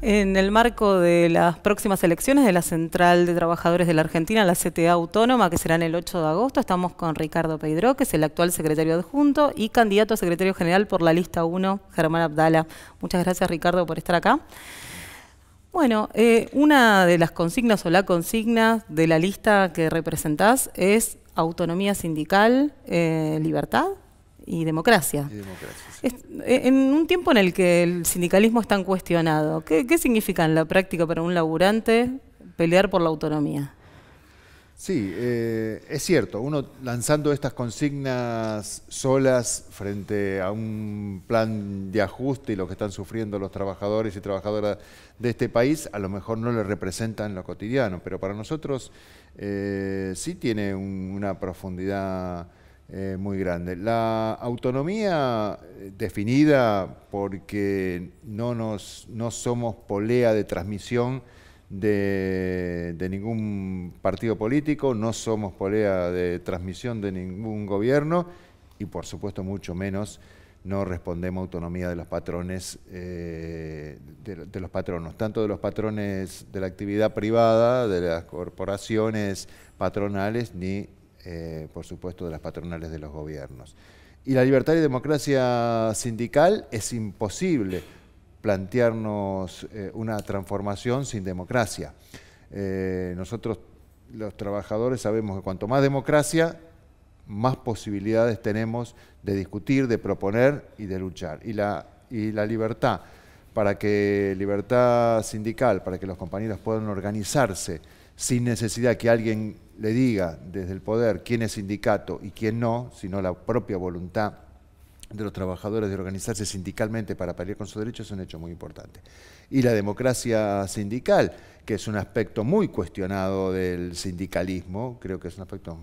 En el marco de las próximas elecciones de la Central de Trabajadores de la Argentina, la CTA Autónoma, que serán el 8 de agosto, estamos con Ricardo Pedro, que es el actual secretario adjunto y candidato a secretario general por la lista 1, Germán Abdala. Muchas gracias, Ricardo, por estar acá. Bueno, eh, una de las consignas o la consigna de la lista que representás es autonomía sindical, eh, libertad, y democracia. Eh, en un tiempo en el que el sindicalismo es tan cuestionado, ¿qué, ¿qué, significa en la práctica para un laburante pelear por la autonomía? Sí, eh, es cierto, uno lanzando estas consignas solas frente a un plan de ajuste y lo que están sufriendo los trabajadores y trabajadoras de este país, a lo mejor no le representan lo cotidiano, pero para nosotros eh, sí tiene una profundidad eh, muy grande. La autonomía eh, definida porque no, nos, no somos polea de transmisión de, ningún partido político, no somos polea de transmisión de ningún gobierno y por supuesto mucho menos no respondemos a autonomía de los patrones, eh, de, los patronos, tanto de los patrones de la actividad privada, de las corporaciones patronales, ni eh, por supuesto, de las patronales de los gobiernos. Y la libertad y democracia sindical es imposible plantearnos eh, una transformación sin democracia. Eh, nosotros, los trabajadores, sabemos que cuanto más democracia, más posibilidades tenemos de discutir, de proponer y de luchar. Y la, y la libertad, para que libertad sindical, para que los compañeros puedan organizarse, sin necesidad que alguien le diga desde el poder quién es sindicato y quién no, sino la propia voluntad de los trabajadores de organizarse sindicalmente para pelear con sus derechos es un hecho muy importante. Y la democracia sindical, que es un aspecto muy cuestionado del sindicalismo, creo que es un aspecto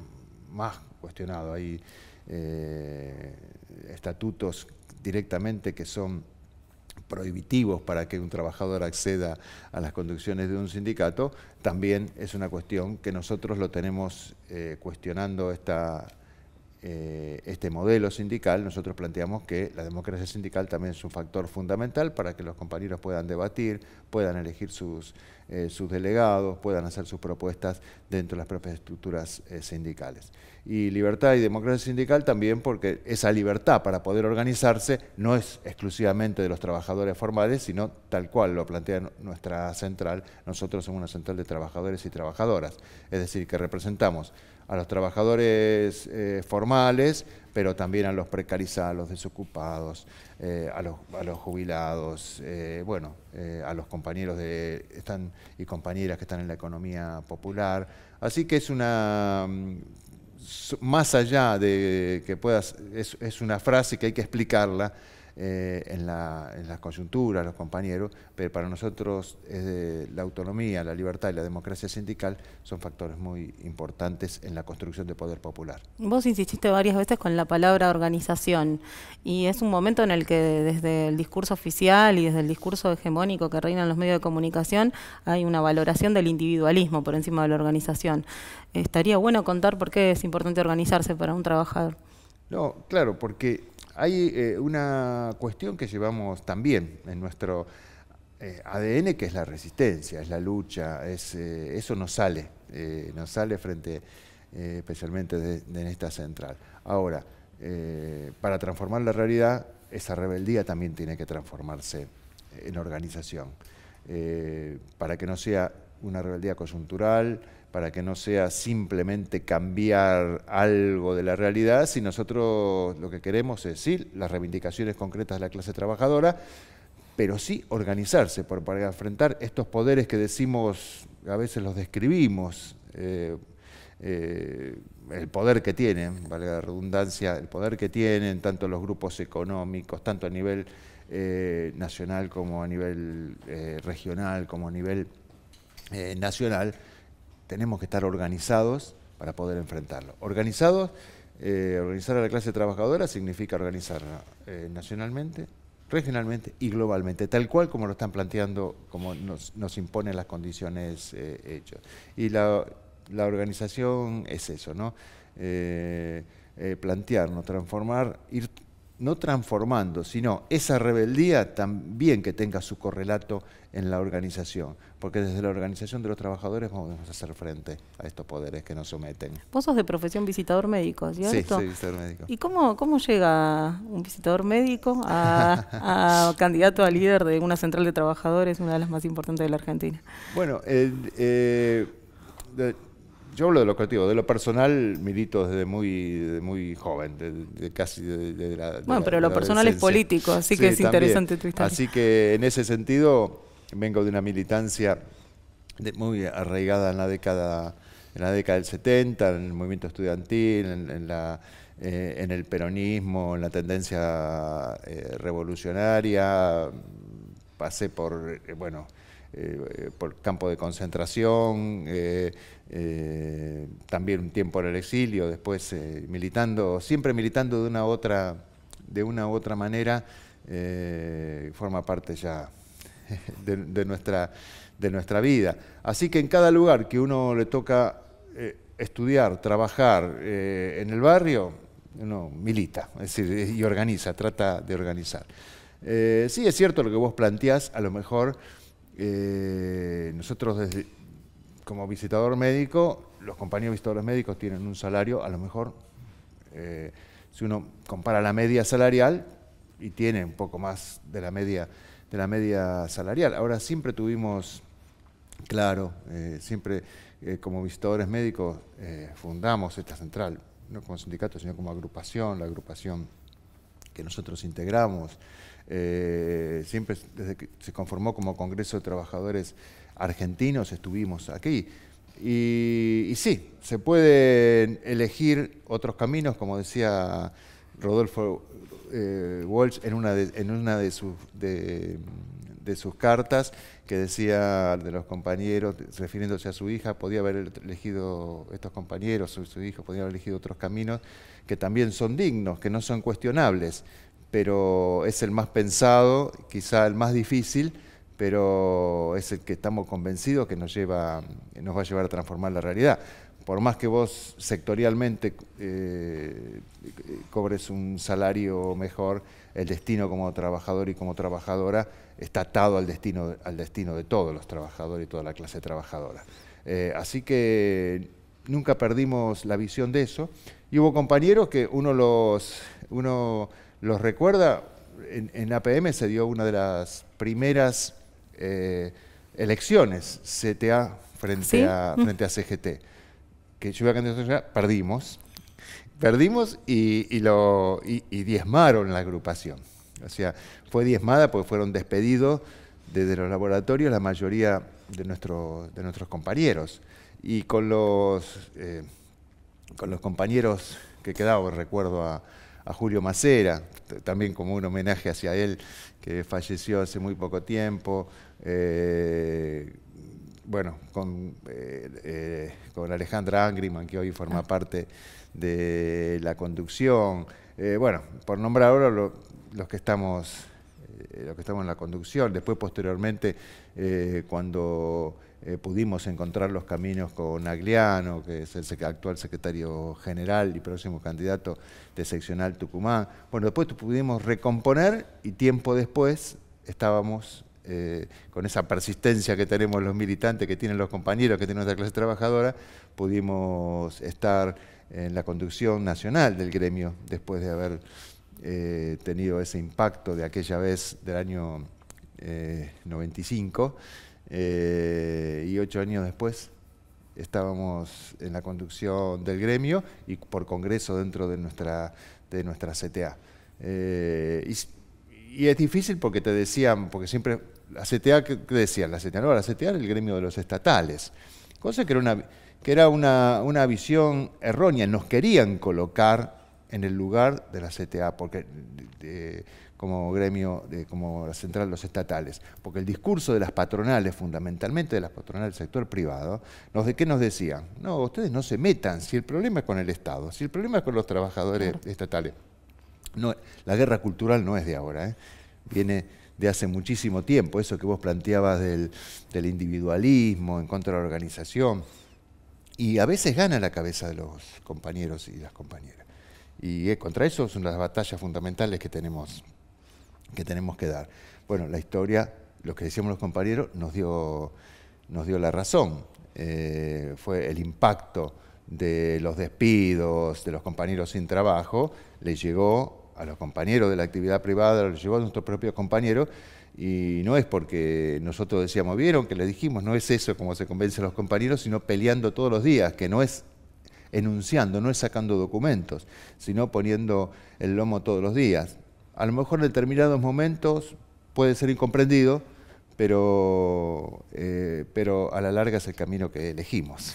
más cuestionado. Hay eh, estatutos directamente que son prohibitivos para que un trabajador acceda a las conducciones de un sindicato, también es una cuestión que nosotros lo tenemos eh, cuestionando eh, este modelo sindical. Nosotros planteamos que la democracia sindical también es un factor fundamental para que los compañeros puedan debatir, puedan elegir sus eh, sus delegados, puedan hacer sus propuestas dentro de las propias estructuras eh, sindicales. Y libertad y democracia sindical también porque esa libertad para poder organizarse no es exclusivamente de los trabajadores formales, sino tal cual lo plantea nuestra central, nosotros somos una central de trabajadores y trabajadoras, es decir, que representamos a los trabajadores eh, formales, pero también a los precarizados, a los desocupados, eh, a, los, jubilados, eh, bueno, eh, a los compañeros de, están, y compañeras que están en la economía popular. Así que es una, mm, más allá de que puedas, es una frase que hay que explicarla, eh, en, las coyunturas, los compañeros, pero para nosotros la autonomía, la libertad y la democracia sindical son factores muy importantes en la construcción de poder popular. Vos insististe varias veces con la palabra organización y es un momento en el que desde el discurso oficial y desde el discurso hegemónico que reinan en los medios de comunicación hay una valoración del individualismo por encima de la organización. Estaría bueno contar por qué es importante organizarse para un trabajador. No, claro, porque hay eh, una cuestión que llevamos también en nuestro eh, ADN, que es la resistencia, es la lucha, eh, eso nos sale, nos sale frente especialmente de, esta central. Ahora, para transformar la realidad, esa rebeldía también tiene que transformarse en organización, para que no sea una rebeldía coyuntural, para que no sea simplemente cambiar algo de la realidad, si nosotros lo que queremos es, sí, las reivindicaciones concretas de la clase trabajadora, pero sí organizarse para enfrentar estos poderes que decimos, a veces los describimos, eh, eh, el poder que tienen, valga la redundancia, el poder que tienen tanto los grupos económicos, tanto a nivel eh, nacional como a nivel regional, como a nivel nacional, tenemos que estar organizados para poder enfrentarlo. Organizados, eh, organizar a la clase trabajadora significa organizar eh, nacionalmente, regionalmente y globalmente, tal cual como lo están planteando, como nos, imponen las condiciones eh, hechas. Y la, la, organización es eso, ¿no? plantearnos, transformar, ir no transformando, sino esa rebeldía también que tenga su correlato en la organización, porque desde la organización de los trabajadores vamos a hacer frente a estos poderes que nos someten. Vos sos de profesión visitador médico, ¿cierto? Sí, visitador médico. ¿Y cómo, cómo llega un visitador médico a, candidato a líder de una central de trabajadores, una de las más importantes de la Argentina? Bueno, eh, yo hablo de lo creativo, de lo personal milito desde muy, muy joven, de, casi de, la, bueno, pero lo personal es político, así que es interesante tu historia. Así que en ese sentido vengo de una militancia muy arraigada en la década en la década del 70, en el movimiento estudiantil, en, la eh, el peronismo, en la tendencia eh, revolucionaria, pasé por, eh, bueno, eh, por campo de concentración, eh, eh, también un tiempo en el exilio, después militando, siempre militando de una u otra, de una u otra manera, forma parte ya de, nuestra, de nuestra vida. Así que en cada lugar que uno le toca estudiar, trabajar en el barrio, uno milita, es decir, y organiza, trata de organizar. sí, es cierto lo que vos planteás, a lo mejor eh, nosotros desde, como visitador médico, los compañeros visitadores médicos tienen un salario, a lo mejor, eh, si uno compara la media salarial, y tiene un poco más de la media, de la media salarial. Ahora siempre tuvimos claro, eh, siempre como visitadores médicos fundamos esta central, no como sindicato, sino como agrupación, la agrupación que nosotros integramos. Eh, siempre desde que se conformó como Congreso de Trabajadores Argentinos estuvimos aquí. Y, sí, se pueden elegir otros caminos, como decía Rodolfo eh, Walsh en una de, en una de sus... De, sus cartas que decía de los compañeros, refiriéndose a su hija, podía haber elegido estos compañeros, o su hijo, podía haber elegido otros caminos que también son dignos, que no son cuestionables pero es el más pensado, quizá el más difícil, pero es el que estamos convencidos que nos, lleva, nos va a llevar a transformar la realidad. Por más que vos sectorialmente eh, cobres un salario mejor, el destino como trabajador y como trabajadora está atado al destino, al destino de todos los trabajadores y toda la clase trabajadora. Eh, así que nunca perdimos la visión de eso. Y hubo compañeros que uno los... Uno, los recuerda, en, APM se dio una de las primeras eh, elecciones CTA frente, a, frente a CGT, que yo iba perdimos, perdimos y, y lo, diezmaron la agrupación. O sea, fue diezmada porque fueron despedidos desde los laboratorios la mayoría de, de nuestros compañeros. Y con los, eh, con los compañeros que quedaban, recuerdo a, a Julio Macera, también como un homenaje hacia él, que falleció hace muy poco tiempo. Eh, bueno, con, eh, eh, con Alejandra Angriman, que hoy forma ah. parte de la conducción. bueno, por nombrar ahora los que estamos los que estamos en la conducción, después posteriormente cuando eh, pudimos encontrar los caminos con Agliano, que es el actual secretario general y próximo candidato de seccional Tucumán. Bueno, después pudimos recomponer y tiempo después estábamos eh, con esa persistencia que tenemos los militantes, que tienen los compañeros, que tienen nuestra clase trabajadora, pudimos estar en la conducción nacional del gremio después de haber eh, tenido ese impacto de aquella vez del año 95 eh, y ocho años después estábamos en la conducción del gremio y por congreso dentro de nuestra, de nuestra CTA. Eh, y, es difícil porque te decían, porque siempre, la CTA, ¿qué decían? La CTA, no, la CTA era el gremio de los estatales, cosa que era una, que era una, una visión errónea, nos querían colocar en el lugar de la CTA, porque como gremio, como la central de los estatales, porque el discurso de las patronales, fundamentalmente de las patronales del sector privado, nos de qué nos decían, no, ustedes no se metan, si el problema es con el Estado, si el problema es con los trabajadores estatales. la guerra cultural no es de ahora, ¿eh? viene de hace muchísimo tiempo, eso que vos planteabas del individualismo en contra de la organización, y a veces gana la cabeza de los compañeros y las compañeras. Y eh, contra eso son las batallas fundamentales que tenemos, que tenemos que dar. Bueno, la historia, lo que decíamos los compañeros, nos dio, la razón. Eh, fue el impacto de los despidos, de los compañeros sin trabajo, le llegó a los compañeros de la actividad privada, le llegó a nuestros propios compañeros, y no es porque nosotros decíamos, vieron que le dijimos, no es eso como se convence a los compañeros, sino peleando todos los días, que no es enunciando, no es sacando documentos, sino poniendo el lomo todos los días. A lo mejor en determinados momentos puede ser incomprendido, pero, eh, pero a la larga es el camino que elegimos.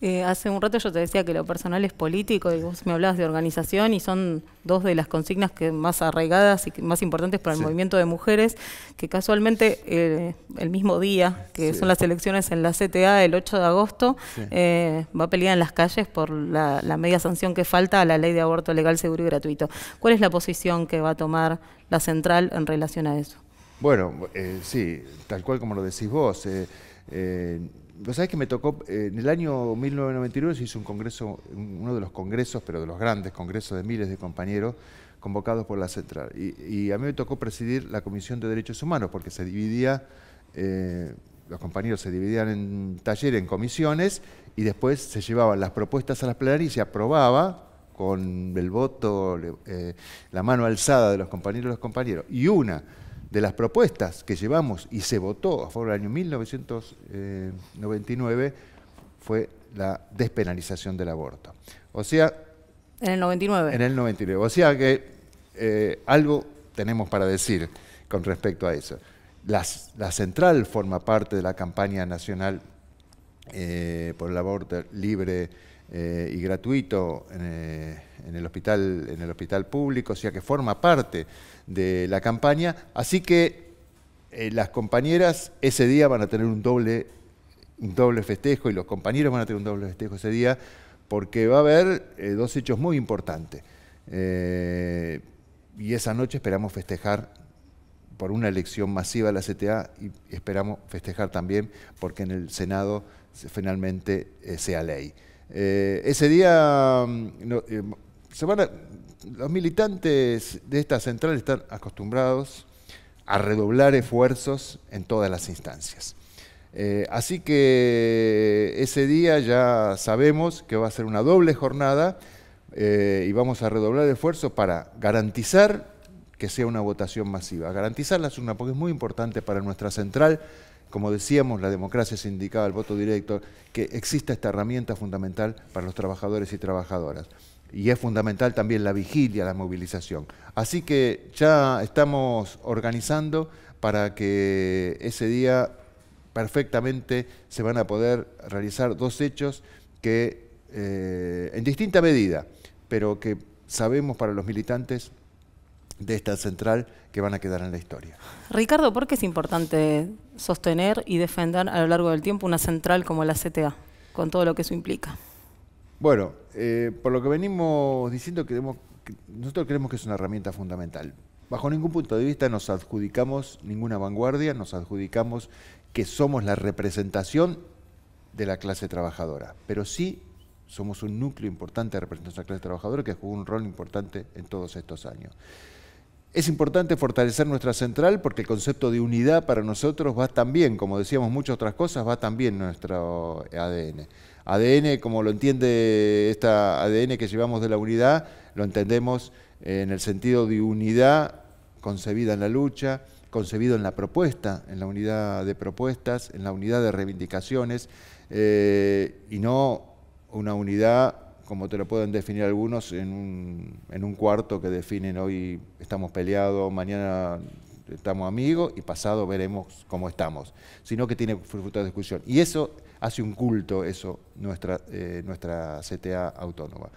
Eh, hace un rato yo te decía que lo personal es político y vos me hablabas de organización y son dos de las consignas que más arraigadas y más importantes para el movimiento de mujeres, que casualmente eh, el mismo día, que son las elecciones en la CTA el 8 de agosto, eh, va a pelear en las calles por la, la, media sanción que falta a la ley de aborto legal, seguro y gratuito. ¿Cuál es la posición que va a tomar la central en relación a eso? Bueno, sí, tal cual como lo decís vos Vos sabés que me tocó, eh, en el año 1999 se hizo un congreso, uno de los congresos, pero de los grandes congresos de miles de compañeros convocados por la central. Y, a mí me tocó presidir la Comisión de Derechos Humanos, porque se dividía, eh, los compañeros se dividían en talleres, en comisiones, y después se llevaban las propuestas a las plenarias y se aprobaba con el voto, eh, la mano alzada de los compañeros y los compañeros. Y una de las propuestas que llevamos y se votó a favor del año 1999 eh, fue la despenalización del aborto. O sea... En el 99. En el 99. O sea que eh, algo tenemos para decir con respecto a eso. La, central forma parte de la campaña nacional eh, por el aborto libre y gratuito el hospital, en el hospital público, o sea que forma parte de la campaña. Así que eh, las compañeras ese día van a tener un doble, un doble festejo y los compañeros van a tener un doble festejo ese día porque va a haber eh, dos hechos muy importantes. Eh, y esa noche esperamos festejar por una elección masiva de la CTA y esperamos festejar también porque en el Senado finalmente sea ley. ese día mm, no, se van a, los militantes de esta central están acostumbrados a redoblar esfuerzos en todas las instancias. Eh, así que ese día ya sabemos que va a ser una doble jornada eh, y vamos a redoblar esfuerzos para garantizar que sea una votación masiva, garantizar la porque es muy importante para nuestra central, como decíamos, la democracia sindical, el voto directo, que exista esta herramienta fundamental para los trabajadores y trabajadoras y es fundamental también la vigilia, la movilización. Así que ya estamos organizando para que ese día perfectamente se van a poder realizar dos hechos que eh, en distinta medida, pero que sabemos para los militantes de esta central que van a quedar en la historia. Ricardo, ¿por qué es importante sostener y defender a lo largo del tiempo una central como la CTA, con todo lo que eso implica? Bueno, eh, por lo que venimos diciendo, nosotros creemos que es una herramienta fundamental. Bajo ningún punto de vista nos adjudicamos ninguna vanguardia, nos adjudicamos que somos la representación de la clase trabajadora, pero sí somos un núcleo importante de representación de la clase trabajadora que jugó un rol importante en todos estos años. Es importante fortalecer nuestra central porque el concepto de unidad para nosotros va también, como decíamos muchas otras cosas, va también nuestro ADN. ADN, como lo entiende esta ADN que llevamos de la unidad, lo entendemos en el sentido de unidad concebida en la lucha, concebido en la propuesta, en la unidad de propuestas, en la unidad de reivindicaciones, eh, y no una unidad como te lo pueden definir algunos, en un, en un cuarto que definen hoy estamos peleados, mañana estamos amigos y pasado veremos cómo estamos, sino que tiene fruto de discusión. Y eso hace un culto, eso, nuestra, eh, nuestra CTA autónoma.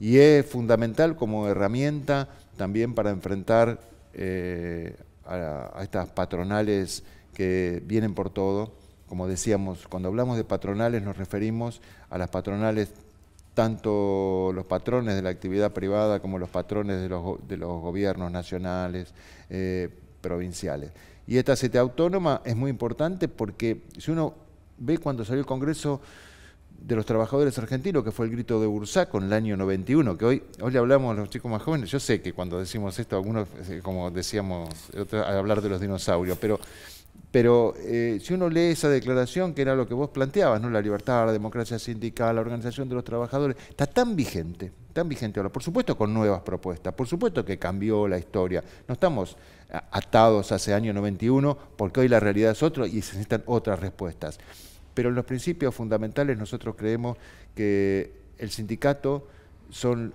Y es fundamental como herramienta también para enfrentar eh, a, estas patronales que vienen por todo. Como decíamos, cuando hablamos de patronales nos referimos a las patronales tanto los patrones de la actividad privada como los patrones de los, de los gobiernos nacionales, eh, provinciales. Y esta CTA autónoma es muy importante porque si uno ve cuando salió el Congreso de los Trabajadores Argentinos, que fue el grito de Ursaco en el año 91, que hoy, hoy le hablamos a los chicos más jóvenes, yo sé que cuando decimos esto, algunos, eh, como decíamos, eh, al hablar de los dinosaurios, pero pero eh, si uno lee esa declaración, que era lo que vos planteabas, ¿no? la libertad, la democracia sindical, la organización de los trabajadores, está tan vigente, tan vigente ahora, por supuesto con nuevas propuestas, por supuesto que cambió la historia. No estamos atados hace año 91 porque hoy la realidad es otra y se necesitan otras respuestas. Pero en los principios fundamentales nosotros creemos que el sindicato son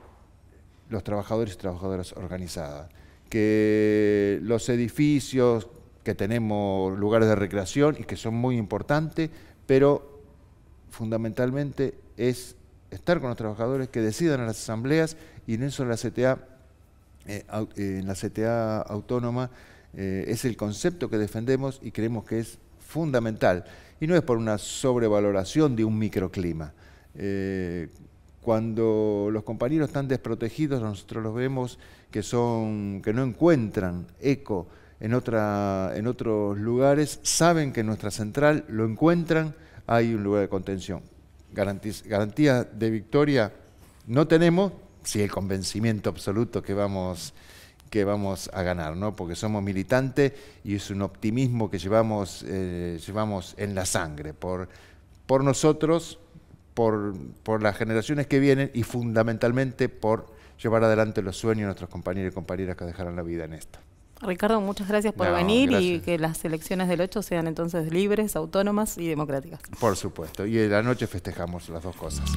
los trabajadores y trabajadoras organizadas, que los edificios que tenemos lugares de recreación y que son muy importantes, pero fundamentalmente es estar con los trabajadores que decidan en las asambleas y en eso la CTA, eh, eh, en la CTA autónoma eh, es el concepto que defendemos y creemos que es fundamental. Y no es por una sobrevaloración de un microclima. cuando los compañeros están desprotegidos, nosotros los vemos que son, que no encuentran eco en, otra, en otros lugares, saben que en nuestra central lo encuentran, hay un lugar de contención. garantía de victoria no tenemos, si el convencimiento absoluto que vamos, que vamos a ganar, ¿no? porque somos militantes y es un optimismo que eh, llevamos, en la sangre por, por nosotros, por, por las generaciones que vienen y fundamentalmente por llevar adelante los sueños de nuestros compañeros y compañeras que dejaron la vida en esto. Ricardo, muchas gracias por venir y que las elecciones del 8 sean entonces libres, autónomas y democráticas. Por supuesto, y en la noche festejamos las dos cosas.